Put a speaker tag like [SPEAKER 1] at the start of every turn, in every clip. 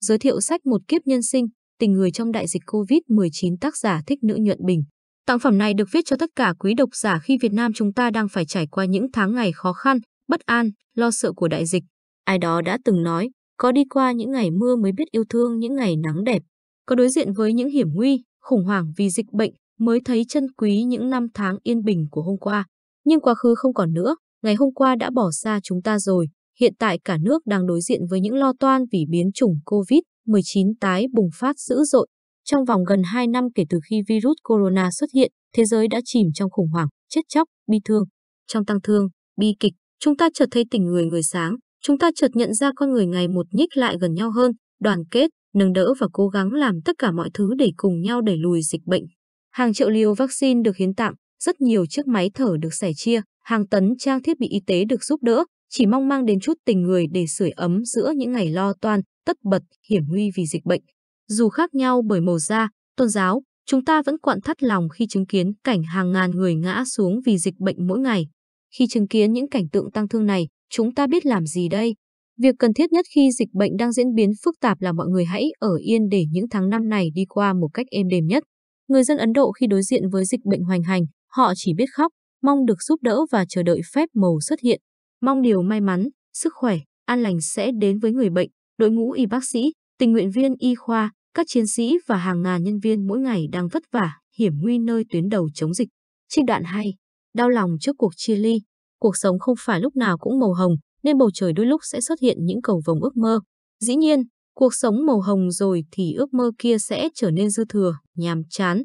[SPEAKER 1] Giới thiệu sách Một kiếp nhân sinh, tình người trong đại dịch COVID-19 tác giả thích nữ nhuận bình. Tặng phẩm này được viết cho tất cả quý độc giả khi Việt Nam chúng ta đang phải trải qua những tháng ngày khó khăn, bất an, lo sợ của đại dịch. Ai đó đã từng nói, có đi qua những ngày mưa mới biết yêu thương những ngày nắng đẹp. Có đối diện với những hiểm nguy, khủng hoảng vì dịch bệnh mới thấy chân quý những năm tháng yên bình của hôm qua. Nhưng quá khứ không còn nữa, ngày hôm qua đã bỏ xa chúng ta rồi. Hiện tại cả nước đang đối diện với những lo toan vì biến chủng COVID-19 tái bùng phát dữ dội. Trong vòng gần 2 năm kể từ khi virus corona xuất hiện, thế giới đã chìm trong khủng hoảng, chết chóc, bi thương. Trong tăng thương, bi kịch, chúng ta chợt thấy tình người người sáng, chúng ta chợt nhận ra con người ngày một nhích lại gần nhau hơn, đoàn kết, nâng đỡ và cố gắng làm tất cả mọi thứ để cùng nhau đẩy lùi dịch bệnh. Hàng triệu liều vaccine được hiến tặng, rất nhiều chiếc máy thở được sẻ chia, hàng tấn trang thiết bị y tế được giúp đỡ, chỉ mong mang đến chút tình người để sưởi ấm giữa những ngày lo toan, tất bật, hiểm nguy vì dịch bệnh. Dù khác nhau bởi màu da, tôn giáo, chúng ta vẫn quặn thắt lòng khi chứng kiến cảnh hàng ngàn người ngã xuống vì dịch bệnh mỗi ngày. Khi chứng kiến những cảnh tượng tăng thương này, chúng ta biết làm gì đây? Việc cần thiết nhất khi dịch bệnh đang diễn biến phức tạp là mọi người hãy ở yên để những tháng năm này đi qua một cách êm đềm nhất. Người dân Ấn Độ khi đối diện với dịch bệnh hoành hành, họ chỉ biết khóc, mong được giúp đỡ và chờ đợi phép màu xuất hiện. Mong điều may mắn, sức khỏe, an lành sẽ đến với người bệnh, đội ngũ y bác sĩ, tình nguyện viên y khoa, các chiến sĩ và hàng ngàn nhân viên mỗi ngày đang vất vả, hiểm nguy nơi tuyến đầu chống dịch. Trích đoạn 2. Đau lòng trước cuộc chia ly. Cuộc sống không phải lúc nào cũng màu hồng, nên bầu trời đôi lúc sẽ xuất hiện những cầu vồng ước mơ. Dĩ nhiên, cuộc sống màu hồng rồi thì ước mơ kia sẽ trở nên dư thừa, nhàm chán.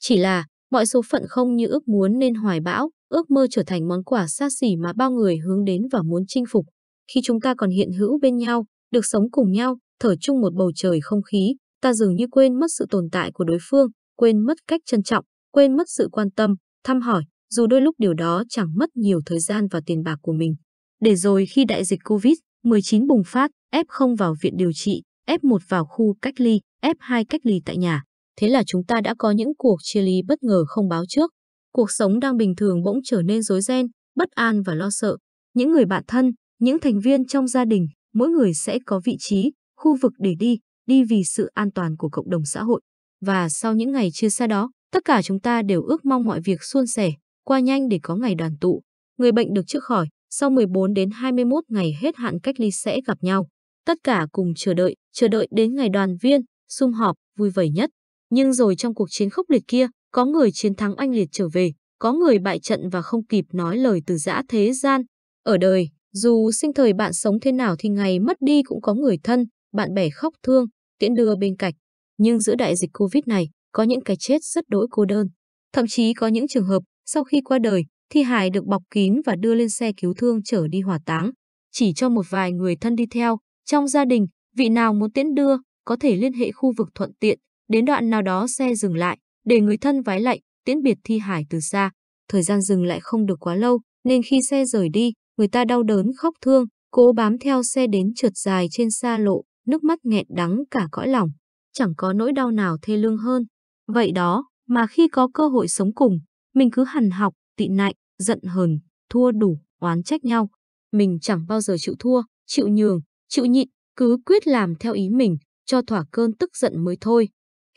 [SPEAKER 1] Chỉ là, mọi số phận không như ước muốn nên hoài bão, ước mơ trở thành món quà xa xỉ mà bao người hướng đến và muốn chinh phục. Khi chúng ta còn hiện hữu bên nhau, được sống cùng nhau, thở chung một bầu trời không khí, ta dường như quên mất sự tồn tại của đối phương, quên mất cách trân trọng, quên mất sự quan tâm, thăm hỏi, dù đôi lúc điều đó chẳng mất nhiều thời gian và tiền bạc của mình. Để rồi khi đại dịch COVID-19 bùng phát, F0 vào viện điều trị, F1 vào khu cách ly, F2 cách ly tại nhà. Thế là chúng ta đã có những cuộc chia ly bất ngờ không báo trước, cuộc sống đang bình thường bỗng trở nên rối ren, bất an và lo sợ. Những người bạn thân, những thành viên trong gia đình, mỗi người sẽ có vị trí, khu vực để đi, đi vì sự an toàn của cộng đồng xã hội. Và sau những ngày chưa xa đó, tất cả chúng ta đều ước mong mọi việc suôn sẻ, qua nhanh để có ngày đoàn tụ. Người bệnh được chữa khỏi, sau 14 đến 21 ngày hết hạn cách ly sẽ gặp nhau. Tất cả cùng chờ đợi, chờ đợi đến ngày đoàn viên, sum họp, vui vẻ nhất. Nhưng rồi trong cuộc chiến khốc liệt kia, có người chiến thắng anh liệt trở về, có người bại trận và không kịp nói lời từ giã thế gian. Ở đời, dù sinh thời bạn sống thế nào thì ngày mất đi cũng có người thân, bạn bè khóc thương, tiễn đưa bên cạnh. Nhưng giữa đại dịch Covid này, có những cái chết rất đỗi cô đơn. Thậm chí có những trường hợp, sau khi qua đời, thi hài được bọc kín và đưa lên xe cứu thương trở đi hỏa táng. Chỉ cho một vài người thân đi theo, trong gia đình, vị nào muốn tiễn đưa, có thể liên hệ khu vực thuận tiện, đến đoạn nào đó xe dừng lại, để người thân vái lạnh, tiễn biệt thi hải từ xa. Thời gian dừng lại không được quá lâu, nên khi xe rời đi, người ta đau đớn khóc thương, cố bám theo xe đến trượt dài trên xa lộ, nước mắt nghẹn đắng cả cõi lòng. Chẳng có nỗi đau nào thê lương hơn. Vậy đó, mà khi có cơ hội sống cùng, mình cứ hằn học, tị nại, giận hờn, thua đủ, oán trách nhau. Mình chẳng bao giờ chịu thua, chịu nhường, chịu nhịn, cứ quyết làm theo ý mình, cho thỏa cơn tức giận mới thôi.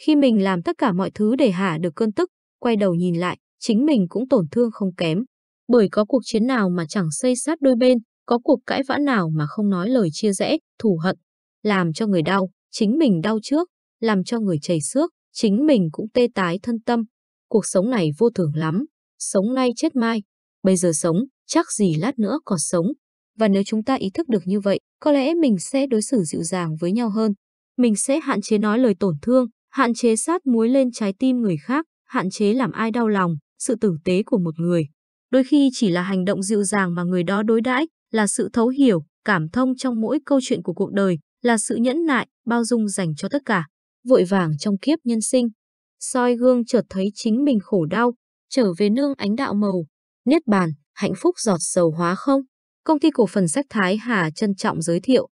[SPEAKER 1] Khi mình làm tất cả mọi thứ để hạ được cơn tức, quay đầu nhìn lại, chính mình cũng tổn thương không kém. Bởi có cuộc chiến nào mà chẳng xây sát đôi bên, có cuộc cãi vã nào mà không nói lời chia rẽ, thù hận. Làm cho người đau, chính mình đau trước, làm cho người chảy xước, chính mình cũng tê tái thân tâm. Cuộc sống này vô thường lắm, sống nay chết mai. Bây giờ sống, chắc gì lát nữa còn sống. Và nếu chúng ta ý thức được như vậy, có lẽ mình sẽ đối xử dịu dàng với nhau hơn. Mình sẽ hạn chế nói lời tổn thương, Hạn chế sát muối lên trái tim người khác, hạn chế làm ai đau lòng, sự tử tế của một người. Đôi khi chỉ là hành động dịu dàng mà người đó đối đãi, là sự thấu hiểu, cảm thông trong mỗi câu chuyện của cuộc đời, là sự nhẫn nại, bao dung dành cho tất cả. Vội vàng trong kiếp nhân sinh, soi gương chợt thấy chính mình khổ đau, trở về nương ánh đạo màu, niết bàn, hạnh phúc giọt dầu hóa không. Công ty cổ phần sách Thái Hà trân trọng giới thiệu